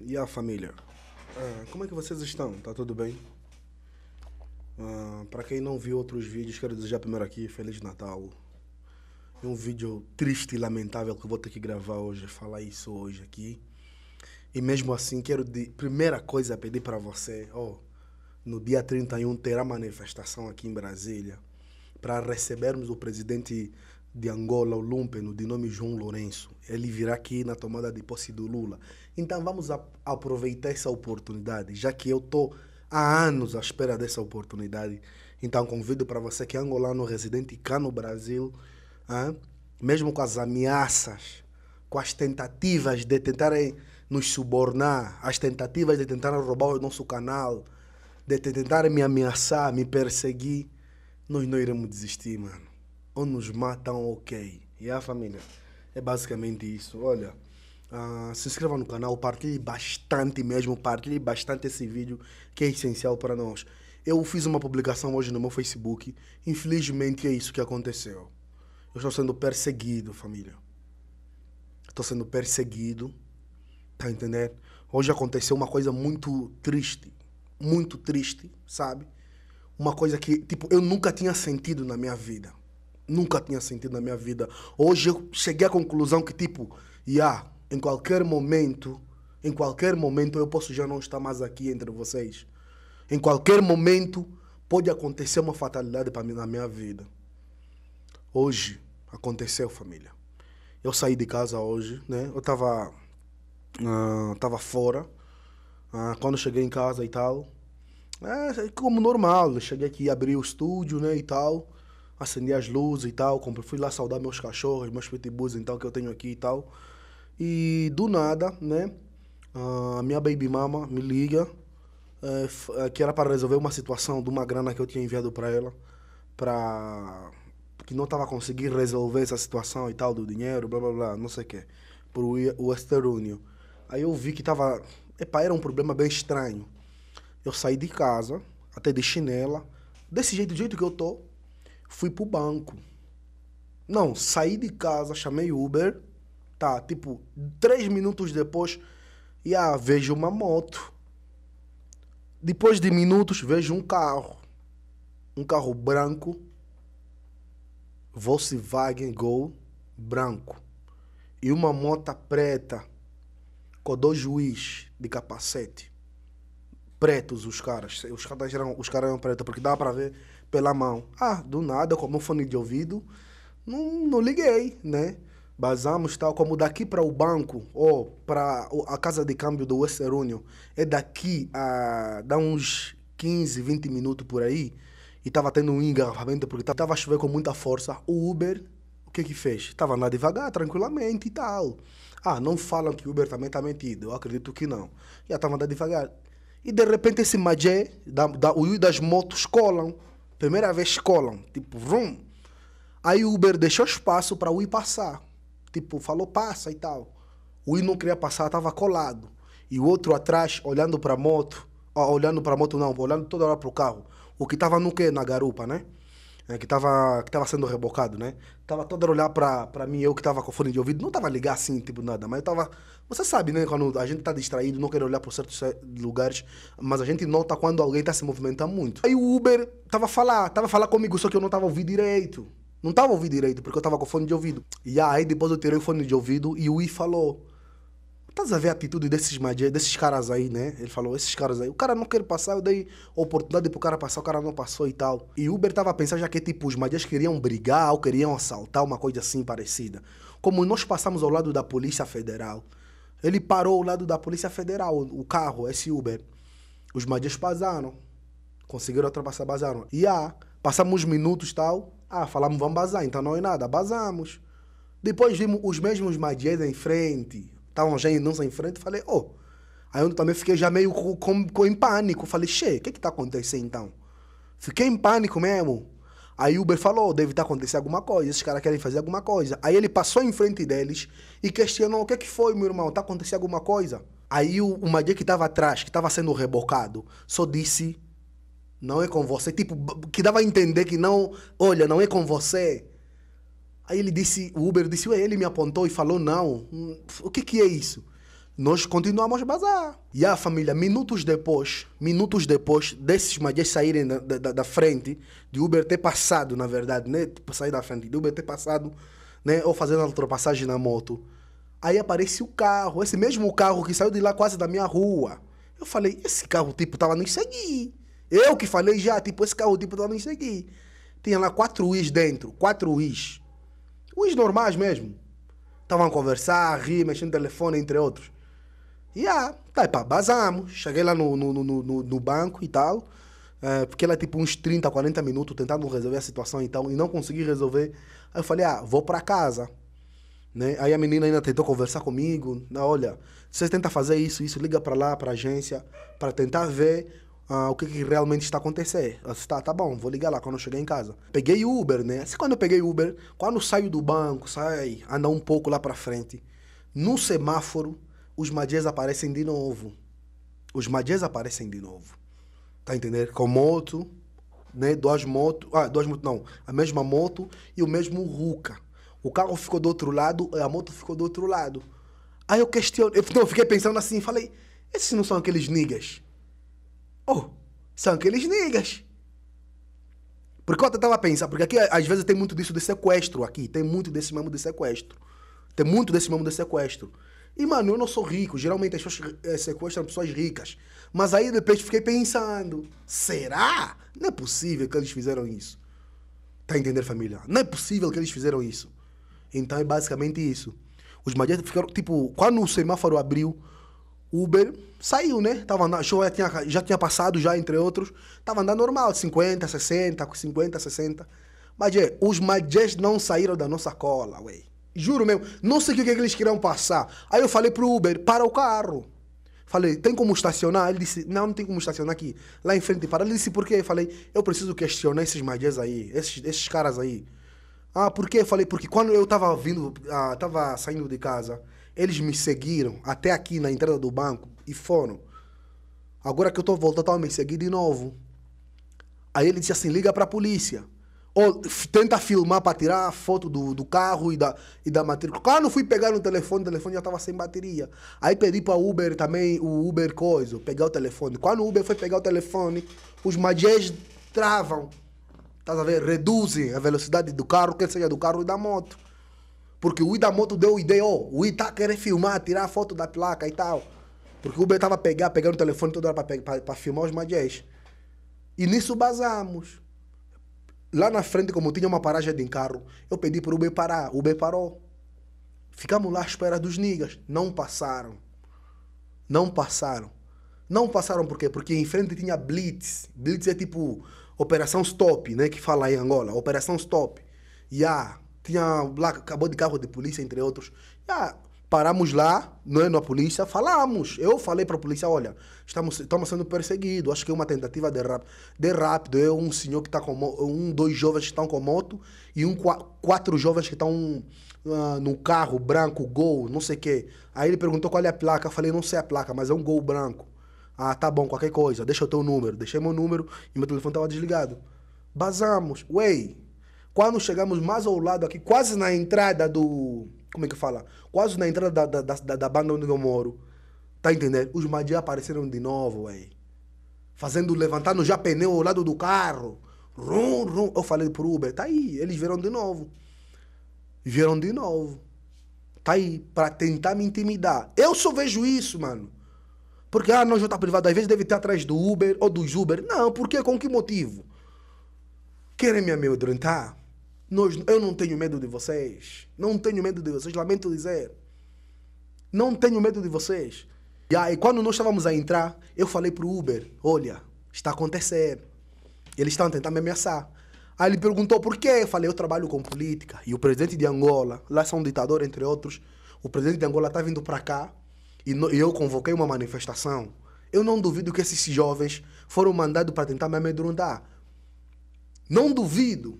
E a família? Ah, como é que vocês estão? Tá tudo bem? Ah, para quem não viu outros vídeos, quero desejar primeiro aqui Feliz Natal. É um vídeo triste e lamentável que eu vou ter que gravar hoje, falar isso hoje aqui. E mesmo assim, quero de primeira coisa é pedir para você, oh, no dia 31 terá manifestação aqui em Brasília para recebermos o presidente de Angola, o Lumpeno, de nome João Lourenço. Ele virá aqui na tomada de posse do Lula. Então vamos a, aproveitar essa oportunidade, já que eu estou há anos à espera dessa oportunidade. Então convido para você que é angolano residente cá no Brasil, hein? mesmo com as ameaças, com as tentativas de tentarem nos subornar, as tentativas de tentarem roubar o nosso canal, de tentarem me ameaçar, me perseguir, nós não iremos desistir, mano ou nos matam, ok. E a família? É basicamente isso. Olha, uh, se inscreva no canal, partilhe bastante mesmo, partilhe bastante esse vídeo que é essencial para nós. Eu fiz uma publicação hoje no meu Facebook. Infelizmente é isso que aconteceu. Eu estou sendo perseguido, família. Estou sendo perseguido. Tá entendendo? Hoje aconteceu uma coisa muito triste. Muito triste, sabe? Uma coisa que, tipo, eu nunca tinha sentido na minha vida nunca tinha sentido na minha vida. Hoje eu cheguei à conclusão que, tipo, yeah, em qualquer momento, em qualquer momento eu posso já não estar mais aqui entre vocês. Em qualquer momento pode acontecer uma fatalidade para mim na minha vida. Hoje aconteceu, família. Eu saí de casa hoje, né? Eu tava uh, tava fora. Uh, quando cheguei em casa e tal, é, como normal, cheguei aqui, abri o estúdio, né, e tal acendi as luzes e tal, comprei, fui lá saudar meus cachorros, meus pitbulls e então, tal, que eu tenho aqui e tal. E do nada, né, a minha baby mama me liga, é, é que era para resolver uma situação de uma grana que eu tinha enviado para ela, para que não estava conseguindo resolver essa situação e tal, do dinheiro, blá blá blá, não sei o quê, pro Western Union. Aí eu vi que estava, epa, era um problema bem estranho. Eu saí de casa, até de chinela, desse jeito, do jeito que eu tô, fui pro banco. Não, saí de casa, chamei Uber, tá? Tipo, três minutos depois, e ah, vejo uma moto. Depois de minutos, vejo um carro. Um carro branco. Volkswagen Gol branco. E uma moto preta. Codô juiz de capacete pretos os caras. Os caras eram, os caras eram pretos, porque dava para ver pela mão. Ah, do nada, como um fone de ouvido, não, não liguei, né? Basamos tal, como daqui para o banco ou para a casa de câmbio do Western Union, é daqui a dá uns 15, 20 minutos por aí, e tava tendo um engarrafamento porque tava a chover com muita força. O Uber, o que que fez? tava andando devagar, tranquilamente e tal. Ah, não falam que o Uber também tá mentido. Eu acredito que não. Já tava andando devagar. E de repente esse magé, da, da, o Yui das motos colam. Primeira vez colam, tipo, vum. Aí o Uber deixou espaço para o Uber passar. Tipo, falou passa e tal. O Uber não queria passar, estava colado. E o outro atrás, olhando para a moto. Ó, olhando para a moto não, olhando toda hora para o carro. O que estava no quê? Na garupa, né? né, que estava que tava sendo rebocado, né? Tava toda hora olhar pra, pra mim, eu que tava com fone de ouvido, não tava ligar assim, tipo, nada, mas eu tava... Você sabe, né, quando a gente tá distraído, não quer olhar para certos eh, lugares, mas a gente nota quando alguém tá se movimentando muito. Aí o Uber tava a falar, tava a falar comigo, só que eu não tava ouvindo direito. Não tava ouvindo direito, porque eu tava com fone de ouvido. E aí depois eu tirei o fone de ouvido e o I falou... Estás a ver a atitude desses, desses caras aí, né? Ele falou, esses caras aí. O cara não quer passar, eu dei oportunidade pro cara passar, o cara não passou e tal. E Uber tava a pensar já que, tipo, os magias queriam brigar ou queriam assaltar, uma coisa assim parecida. Como nós passamos ao lado da Polícia Federal, ele parou ao lado da Polícia Federal, o carro, esse Uber. Os magias passaram. Conseguiram ultrapassar, basaram. E ah, passamos minutos tal. Ah, falamos, vamos basar, então não é nada, basamos. Depois vimos os mesmos magias em frente, estavam já indo em frente, falei, oh. Aí eu também fiquei já meio com, com, com em pânico. Falei, che, o que que tá acontecendo então? Fiquei em pânico mesmo. Aí o Uber falou, deve estar tá acontecendo alguma coisa, esses caras querem fazer alguma coisa. Aí ele passou em frente deles e questionou, o que é que foi, meu irmão? Tá acontecendo alguma coisa? Aí o, o que estava atrás, que estava sendo rebocado, só disse, não é com você. Tipo, que dava a entender que não, olha, não é com você. Aí ele disse, o Uber disse, ele me apontou e falou não. Hum, o que que é isso? Nós continuamos a bazar. E a família, minutos depois, minutos depois desses magias saírem da, da, da, frente, de Uber ter passado, na verdade, né? Tipo, sair da frente, de Uber ter passado, né? Ou fazendo a ultrapassagem na moto. Aí aparece o carro, esse mesmo carro que saiu de lá quase da minha rua. Eu falei, esse carro, tipo, tava nos seguir. Eu que falei já, tipo, esse carro, tipo, tava nos seguir. Tinha lá quatro is dentro, quatro is. Uns normais mesmo. Estavam a conversar, a rir, mexendo no telefone, entre outros. E ah, tá, pá, basamos. Cheguei lá no, no, no, no banco e tal. É, porque ela tipo uns 30, 40 minutos tentando resolver a situação e tal, e não consegui resolver. Aí eu falei, ah, vou para casa. Né? Aí a menina ainda tentou conversar comigo. Olha, você tenta fazer isso, isso, liga para lá, para agência, para tentar ver ah, o que, que, realmente está acontecendo. Eu disse, tá, tá bom, vou ligar lá quando eu chegar em casa. Peguei Uber, né? Assim, quando eu peguei Uber, quando saio do banco, sai, anda um pouco lá para frente, no semáforo, os madias aparecem de novo. Os madias aparecem de novo. Tá entendendo? Com moto, né? Duas motos, ah, duas motos não, a mesma moto e o mesmo ruka O carro ficou do outro lado, a moto ficou do outro lado. Aí eu questionei, então eu fiquei pensando assim, falei, esses não são aqueles niggas oh, são aqueles niggas. Porque eu até estava pensando, porque aqui às vezes tem muito disso de sequestro aqui, tem muito desse mesmo de sequestro. Tem muito desse mesmo de sequestro. E, mano, eu não sou rico, geralmente as pessoas eh, sequestram pessoas ricas. Mas aí depois fiquei pensando, será? Não é possível que eles fizeram isso. Tá a entender, família? Não é possível que eles fizeram isso. Então é basicamente isso. Os magias ficaram, tipo, quando o semáforo abriu, Uber saiu, né? Tava show já tinha, já tinha passado, já, entre outros. Tava andando normal, 50, 60, 50, 60. Mas, é, os magés não saíram da nossa cola, ué. Juro mesmo. Não sei o que, é que eles queriam passar. Aí eu falei pro Uber, para o carro. Falei, tem como estacionar? Ele disse, não, não tem como estacionar aqui. Lá em frente para. Ele disse, por quê? Eu falei, eu preciso questionar esses magés aí, esses, esses caras aí. Ah, por quê? Eu falei, porque quando eu tava vindo, ah, tava saindo de casa, eles me seguiram até aqui na entrada do banco e foram. Agora que eu estou voltando, estão me seguindo de novo. Aí ele disse assim: liga para a polícia. Ou tenta filmar para tirar a foto do, do carro e da, e da matrícula. Quando fui pegar no telefone, o telefone já estava sem bateria. Aí pedi para o Uber também, o Uber coisa, pegar o telefone. Quando o Uber foi pegar o telefone, os magés travam. Estás a ver? Reduzem a velocidade do carro, quer seja do carro e da moto. Porque o I da moto deu ideia, ó. O I tá querendo filmar, tirar foto da placa e tal. Porque o Uber tava pegar, pegando o telefone toda hora para filmar os Magés. E nisso basamos. Lá na frente, como tinha uma paragem de carro, eu pedi para o Uber parar. O Uber parou. Ficamos lá à espera dos niggas. Não passaram. Não passaram. Não passaram por quê? Porque em frente tinha blitz. Blitz é tipo operação stop, né? Que fala em Angola. Operação stop. E a tinha lá, acabou de carro de polícia, entre outros. Ah, paramos lá, não é, na polícia, falamos. Eu falei para a polícia, olha, estamos, estamos sendo perseguidos, acho que é uma tentativa de rápido. De rápido, é um senhor que está com um, dois jovens que estão com moto e um, quatro jovens que estão uh, ah, no carro branco, gol, não sei o quê. Aí ele perguntou qual é a placa, eu falei, não sei a placa, mas é um gol branco. Ah, tá bom, qualquer coisa, deixa o teu número. Deixei meu número e meu telefone estava desligado. Basamos. Wey, quando chegamos mais ao lado aqui, quase na entrada do. Como é que fala? Quase na entrada da, da, da, da banda onde eu moro. Tá entendendo? Os Madia apareceram de novo, aí Fazendo, levantando já pneu ao lado do carro. Rum, rum. Eu falei pro Uber, tá aí. Eles vieram de novo. Vieram de novo. Tá aí, pra tentar me intimidar. Eu só vejo isso, mano. Porque, ah, nós já tá privado. Às vezes deve ter atrás do Uber ou dos Uber. Não, por quê? Com que motivo? Querem me amedrontar? Nós, eu não tenho medo de vocês. Não tenho medo de vocês, lamento dizer. Não tenho medo de vocês. E aí, quando nós estávamos a entrar, eu falei para o Uber: Olha, está acontecendo. Eles estão tentando me ameaçar. Aí ele perguntou por quê. Eu falei: Eu trabalho com política. E o presidente de Angola, lá são ditadores ditador, entre outros. O presidente de Angola está vindo para cá e, no, e eu convoquei uma manifestação. Eu não duvido que esses jovens foram mandados para tentar me amedrontar. Não duvido.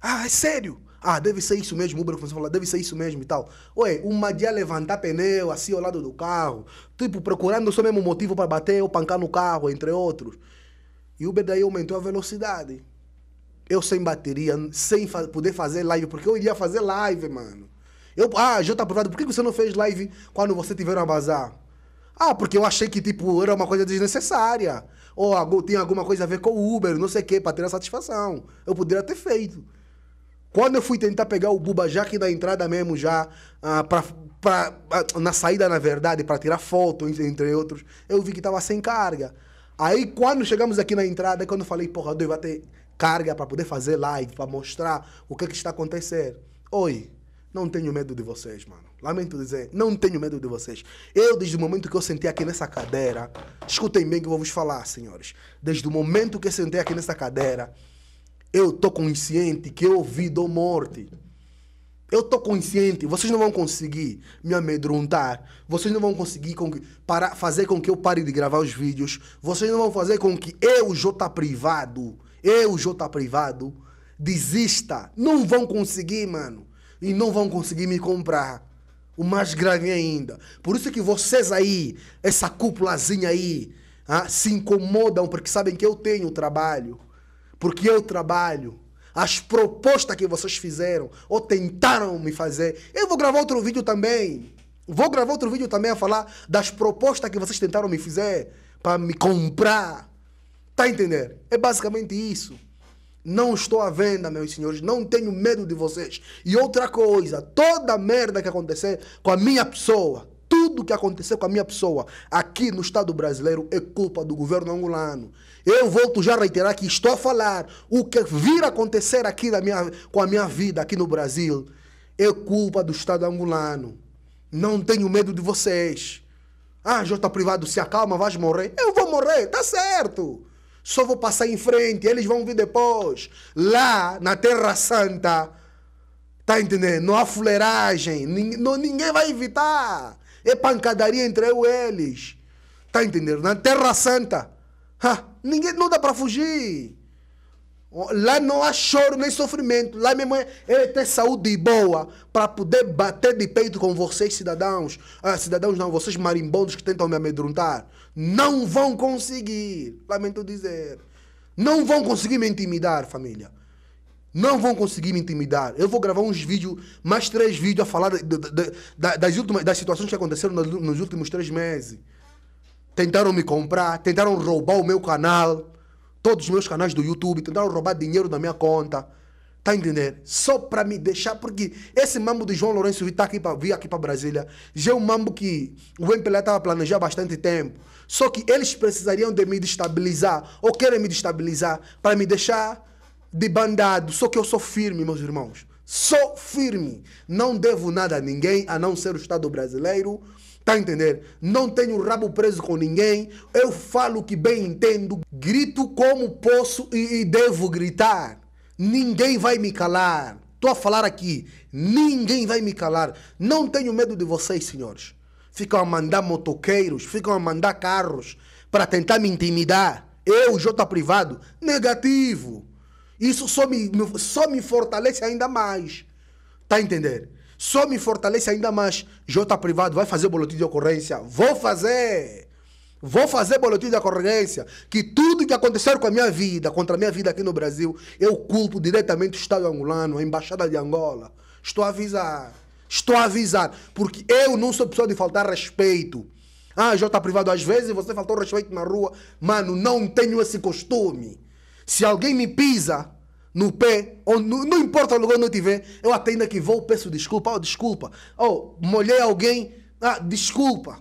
Ah, é sério? Ah, deve ser isso mesmo, o Uber começou a falar, deve ser isso mesmo e tal. Ué, uma dia levantar pneu assim ao lado do carro, tipo, procurando o seu mesmo motivo para bater ou pancar no carro, entre outros. E o Uber daí aumentou a velocidade. Eu sem bateria, sem fa poder fazer live, porque eu iria fazer live, mano. Eu, ah, já tá aprovado, por que você não fez live quando você tiver um bazar? Ah, porque eu achei que, tipo, era uma coisa desnecessária. Ou algo, tem alguma coisa a ver com o Uber, não sei o quê, para ter a satisfação. Eu poderia ter feito. Quando eu fui tentar pegar o Buba, já que na entrada mesmo, já, ah, pra, pra, ah, na saída, na verdade, para tirar foto, entre outros, eu vi que estava sem carga. Aí, quando chegamos aqui na entrada, é quando eu falei, porra, Deus vai ter carga para poder fazer live, para mostrar o que, é que está acontecendo. Oi, não tenho medo de vocês, mano. Lamento dizer, não tenho medo de vocês. Eu, desde o momento que eu sentei aqui nessa cadeira, escutem bem que eu vou vos falar, senhores. Desde o momento que eu sentei aqui nessa cadeira, eu tô consciente que eu ouvi do morte. Eu tô consciente, vocês não vão conseguir me amedrontar, vocês não vão conseguir com que, para, fazer com que eu pare de gravar os vídeos, vocês não vão fazer com que eu, J privado, eu, J privado, desista. Não vão conseguir, mano e não vão conseguir me comprar. O mais grave ainda. Por isso que vocês aí, essa cúpulazinha aí, ah, se incomodam porque sabem que eu tenho trabalho. Porque eu trabalho. As propostas que vocês fizeram ou tentaram me fazer. Eu vou gravar outro vídeo também. Vou gravar outro vídeo também a falar das propostas que vocês tentaram me fazer para me comprar. Tá entendendo? É basicamente isso. Não estou à venda, meus senhores. Não tenho medo de vocês. E outra coisa, toda merda que acontecer com a minha pessoa, tudo que aconteceu com a minha pessoa aqui no Estado brasileiro é culpa do governo angolano. Eu volto já a reiterar que estou a falar. O que vir acontecer aqui na minha, com a minha vida aqui no Brasil é culpa do Estado angolano. Não tenho medo de vocês. Ah, Jota Privado, se acalma, vais morrer. Eu vou morrer, tá certo. Só vou passar em frente, eles vão vir depois. Lá na Terra Santa, tá entendendo? Não há fuleiragem, ninguém vai evitar. É pancadaria entre eu e eles. Tá entendendo? Na Terra Santa, ha, ninguém não dá para fugir. Lá não há choro nem sofrimento. Lá mesmo é ele tem saúde boa para poder bater de peito com vocês, cidadãos. Ah, cidadãos não, vocês marimbondos que tentam me amedrontar. Não vão conseguir, lamento dizer. Não vão conseguir me intimidar, família. Não vão conseguir me intimidar. Eu vou gravar uns vídeos, mais três vídeos a falar de, de, de, das, últimas, das situações que aconteceram nos, nos últimos três meses. Tentaram me comprar, tentaram roubar o meu canal, todos os meus canais do YouTube, tentaram roubar dinheiro da minha conta. Tá entendendo? entender? Só para me deixar, porque esse mambo de João Lourenço vir, tá aqui para vir aqui para Brasília já é um mambo que o MPLA estava planejando há bastante tempo. Só que eles precisariam de me destabilizar, ou querem me destabilizar, para me deixar de bandado. Só que eu sou firme, meus irmãos. Sou firme. Não devo nada a ninguém, a não ser o Estado brasileiro. Tá entendendo? entender? Não tenho rabo preso com ninguém. Eu falo o que bem entendo. Grito como posso e, e devo gritar. Ninguém vai me calar. Estou a falar aqui. Ninguém vai me calar. Não tenho medo de vocês, senhores. Ficam a mandar motoqueiros, ficam a mandar carros para tentar me intimidar. Eu, Jota privado, negativo. Isso só me, só me fortalece ainda mais. Tá a entender? Só me fortalece ainda mais. Jota privado vai fazer boletim de ocorrência. Vou fazer. Vou fazer boletim de ocorrência que tudo que acontecer com a minha vida, contra a minha vida aqui no Brasil, eu culpo diretamente o Estado angolano, a Embaixada de Angola. Estou a avisar. Estou a avisar. Porque eu não sou pessoa de faltar respeito. Ah, já está privado às vezes, você faltou respeito na rua. Mano, não tenho esse costume. Se alguém me pisa no pé, ou no, não importa o lugar onde eu estiver, eu atendo que vou, peço desculpa. Oh, desculpa. Oh, molhei alguém. Ah, desculpa.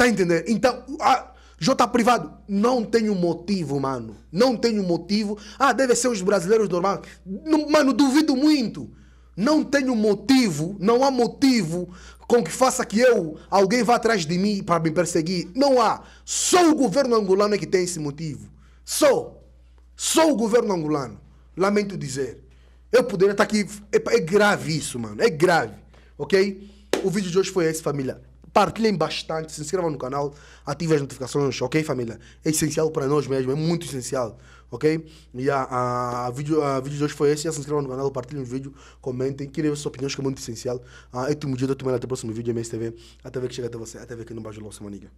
Tá entendendo? Então, a, J privado, não tenho motivo, mano. Não tenho motivo. Ah, deve ser os brasileiros normais. Mano, duvido muito. Não tenho motivo, não há motivo com que faça que eu, alguém vá atrás de mim para me perseguir. Não há. Só o governo angolano é que tem esse motivo. Só. Só o governo angolano. Lamento dizer. Eu poderia estar tá aqui. é grave isso, mano. É grave. Ok? O vídeo de hoje foi esse, família. Partilhem bastante, se inscrevam no canal, ativem as notificações, ok, família? É essencial para nós mesmo, é muito essencial, ok? E a, a, a vídeo, a vídeo de hoje foi esse. Já se inscrevam no canal, partilhem o vídeo, comentem, querem suas opiniões, que é muito essencial. Ah, é o último dia até o próximo vídeo, MSTV. até TV que chega até você, até ver que não baixa o maniga.